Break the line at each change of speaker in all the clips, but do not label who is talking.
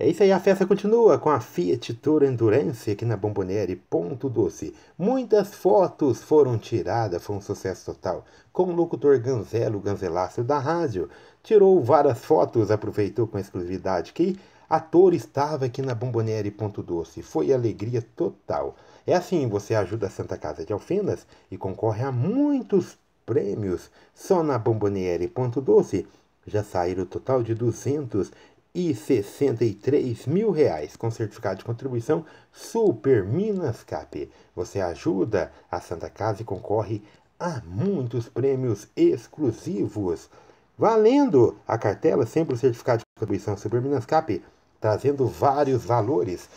É isso aí, a festa continua com a Fiat Tour Endurance aqui na Bomboneri, ponto doce. Muitas fotos foram tiradas, foi um sucesso total. Com o locutor Ganzelo, Ganzelácio da rádio, tirou várias fotos, aproveitou com exclusividade que a Tour estava aqui na Bomboneri, ponto doce. Foi alegria total. É assim, você ajuda a Santa Casa de Alfenas e concorre a muitos prêmios. Só na Bomboneri, ponto doce já saíram o total de 200 e 63 mil reais com certificado de contribuição Super Minas Cap. Você ajuda a Santa Casa e concorre a muitos prêmios exclusivos. Valendo a cartela, sempre o certificado de contribuição Super Minas Cap, trazendo vários valores.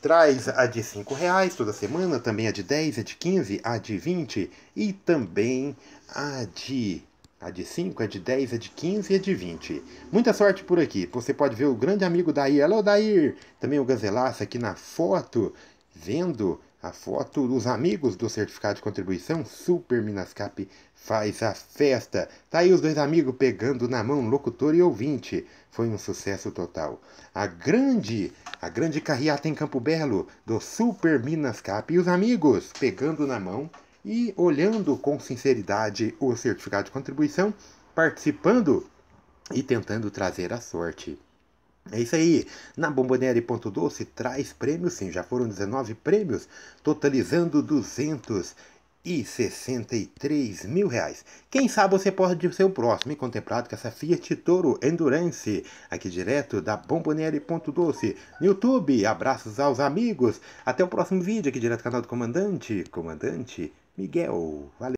Traz a de 5 reais toda semana, também a de 10, a de 15, a de 20 e também a de a é de 5, a é de 10, a é de 15 e a de 20. Muita sorte por aqui. Você pode ver o grande amigo daí, Alô, Dair! Também o Gazelaço aqui na foto, vendo a foto dos amigos do certificado de contribuição. Super Minascap faz a festa. Tá aí os dois amigos pegando na mão, locutor e ouvinte. Foi um sucesso total. A grande, a grande carreata em Campo Belo do Super Minascap e os amigos pegando na mão e olhando com sinceridade o certificado de contribuição, participando e tentando trazer a sorte. É isso aí. Na Bomboneri.doce traz prêmios, sim, já foram 19 prêmios, totalizando 263 mil reais. Quem sabe você pode ser o próximo e contemplado com essa Fiat Toro Endurance, aqui direto da Bomboneri.doce. No YouTube, abraços aos amigos. Até o próximo vídeo aqui direto do canal do Comandante. Comandante Miguel. Valeu.